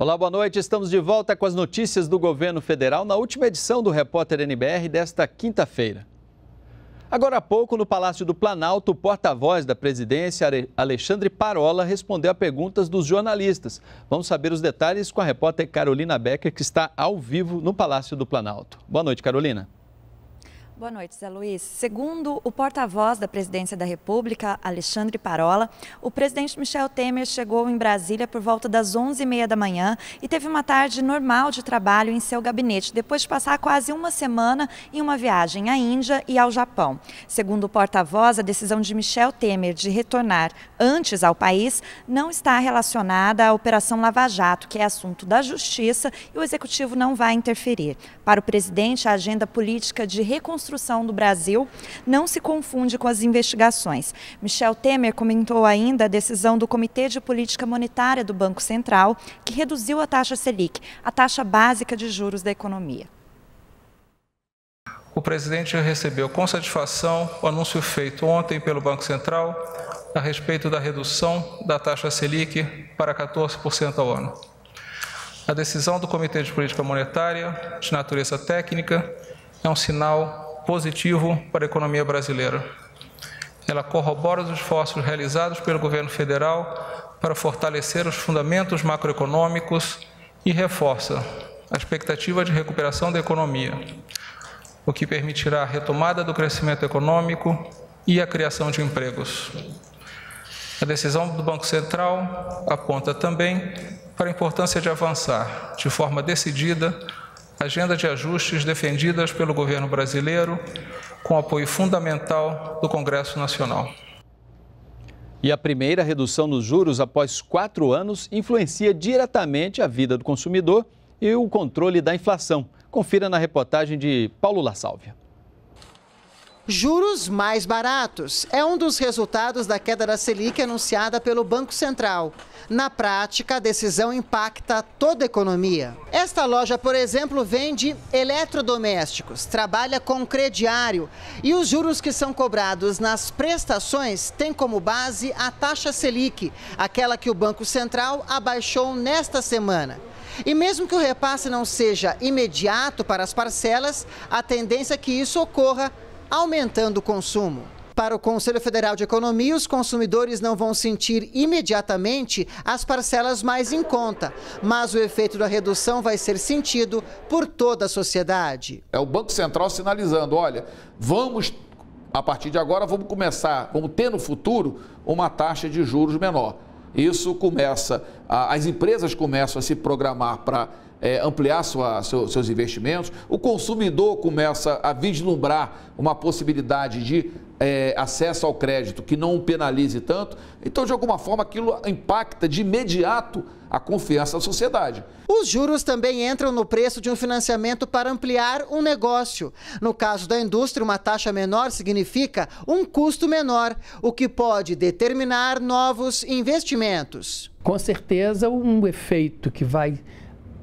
Olá, boa noite. Estamos de volta com as notícias do governo federal na última edição do Repórter NBR desta quinta-feira. Agora há pouco, no Palácio do Planalto, o porta-voz da presidência, Alexandre Parola, respondeu a perguntas dos jornalistas. Vamos saber os detalhes com a repórter Carolina Becker, que está ao vivo no Palácio do Planalto. Boa noite, Carolina. Boa noite, Zé Luiz. Segundo o porta-voz da Presidência da República, Alexandre Parola, o presidente Michel Temer chegou em Brasília por volta das 11h30 da manhã e teve uma tarde normal de trabalho em seu gabinete, depois de passar quase uma semana em uma viagem à Índia e ao Japão. Segundo o porta-voz, a decisão de Michel Temer de retornar antes ao país não está relacionada à Operação Lava Jato, que é assunto da Justiça e o Executivo não vai interferir. Para o presidente, a agenda política de reconstrução reconstrução do Brasil não se confunde com as investigações. Michel Temer comentou ainda a decisão do Comitê de Política Monetária do Banco Central, que reduziu a taxa Selic, a taxa básica de juros da economia. O presidente recebeu com satisfação o anúncio feito ontem pelo Banco Central a respeito da redução da taxa Selic para 14% ao ano. A decisão do Comitê de Política Monetária, de natureza técnica, é um sinal positivo para a economia brasileira. Ela corrobora os esforços realizados pelo governo federal para fortalecer os fundamentos macroeconômicos e reforça a expectativa de recuperação da economia, o que permitirá a retomada do crescimento econômico e a criação de empregos. A decisão do Banco Central aponta também para a importância de avançar de forma decidida agenda de ajustes defendidas pelo governo brasileiro, com apoio fundamental do Congresso Nacional. E a primeira redução nos juros após quatro anos influencia diretamente a vida do consumidor e o controle da inflação. Confira na reportagem de Paulo La Sálvia. Juros mais baratos é um dos resultados da queda da Selic anunciada pelo Banco Central. Na prática, a decisão impacta toda a economia. Esta loja, por exemplo, vende eletrodomésticos, trabalha com crediário e os juros que são cobrados nas prestações têm como base a taxa Selic, aquela que o Banco Central abaixou nesta semana. E mesmo que o repasse não seja imediato para as parcelas, a tendência é que isso ocorra aumentando o consumo. Para o Conselho Federal de Economia, os consumidores não vão sentir imediatamente as parcelas mais em conta, mas o efeito da redução vai ser sentido por toda a sociedade. É o Banco Central sinalizando: olha, vamos a partir de agora vamos começar, vamos ter no futuro uma taxa de juros menor isso começa, a, as empresas começam a se programar para é, ampliar sua, seu, seus investimentos, o consumidor começa a vislumbrar uma possibilidade de é, acesso ao crédito que não o penalize tanto, então de alguma forma aquilo impacta de imediato a confiança da sociedade. Os juros também entram no preço de um financiamento para ampliar um negócio. No caso da indústria, uma taxa menor significa um custo menor, o que pode determinar novos investimentos. Com certeza, um efeito que vai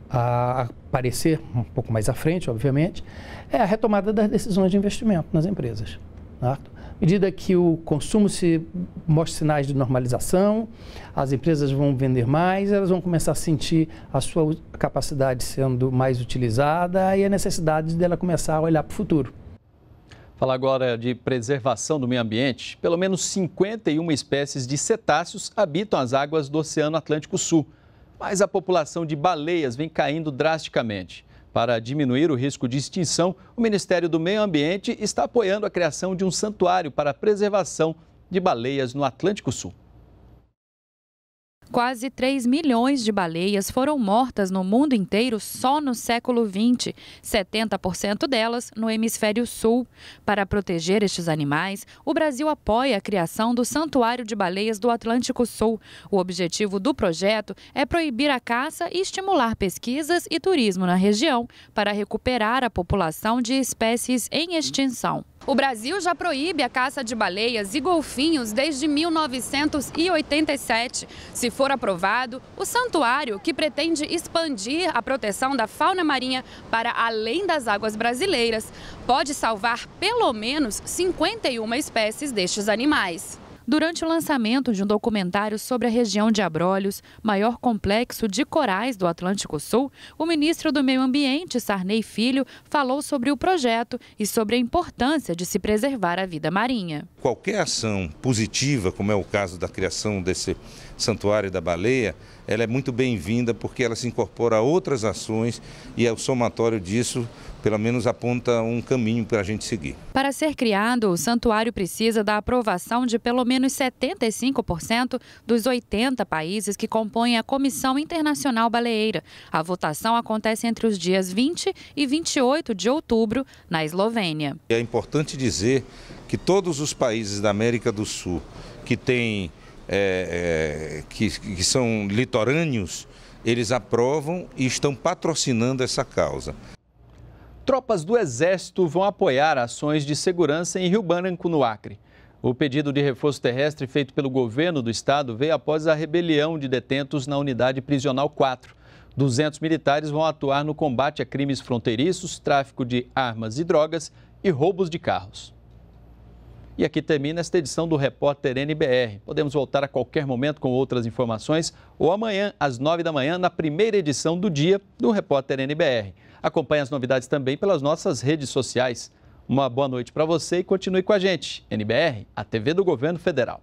ah, aparecer um pouco mais à frente, obviamente, é a retomada das decisões de investimento nas empresas. Certo? À medida que o consumo se mostra sinais de normalização, as empresas vão vender mais, elas vão começar a sentir a sua capacidade sendo mais utilizada e a necessidade dela começar a olhar para o futuro. Fala agora de preservação do meio ambiente. Pelo menos 51 espécies de cetáceos habitam as águas do Oceano Atlântico Sul, mas a população de baleias vem caindo drasticamente. Para diminuir o risco de extinção, o Ministério do Meio Ambiente está apoiando a criação de um santuário para a preservação de baleias no Atlântico Sul. Quase 3 milhões de baleias foram mortas no mundo inteiro só no século XX, 70% delas no hemisfério sul. Para proteger estes animais, o Brasil apoia a criação do Santuário de Baleias do Atlântico Sul. O objetivo do projeto é proibir a caça e estimular pesquisas e turismo na região para recuperar a população de espécies em extinção. O Brasil já proíbe a caça de baleias e golfinhos desde 1987. Se for aprovado, o santuário, que pretende expandir a proteção da fauna marinha para além das águas brasileiras, pode salvar pelo menos 51 espécies destes animais durante o lançamento de um documentário sobre a região de Abrolhos, maior complexo de corais do Atlântico Sul, o ministro do Meio Ambiente, Sarney Filho, falou sobre o projeto e sobre a importância de se preservar a vida marinha. Qualquer ação positiva, como é o caso da criação desse Santuário da Baleia, ela é muito bem-vinda porque ela se incorpora a outras ações e é o somatório disso pelo menos aponta um caminho para a gente seguir. Para ser criado, o santuário precisa da aprovação de pelo menos 75% dos 80 países que compõem a Comissão Internacional Baleeira. A votação acontece entre os dias 20 e 28 de outubro, na Eslovênia. É importante dizer que todos os países da América do Sul que têm é, é, que, que são litorâneos, eles aprovam e estão patrocinando essa causa. Tropas do Exército vão apoiar ações de segurança em Rio Branco, no Acre. O pedido de reforço terrestre feito pelo governo do estado veio após a rebelião de detentos na unidade prisional 4. 200 militares vão atuar no combate a crimes fronteiriços, tráfico de armas e drogas e roubos de carros. E aqui termina esta edição do Repórter NBR. Podemos voltar a qualquer momento com outras informações ou amanhã, às 9 da manhã, na primeira edição do dia do Repórter NBR. Acompanhe as novidades também pelas nossas redes sociais. Uma boa noite para você e continue com a gente. NBR, a TV do Governo Federal.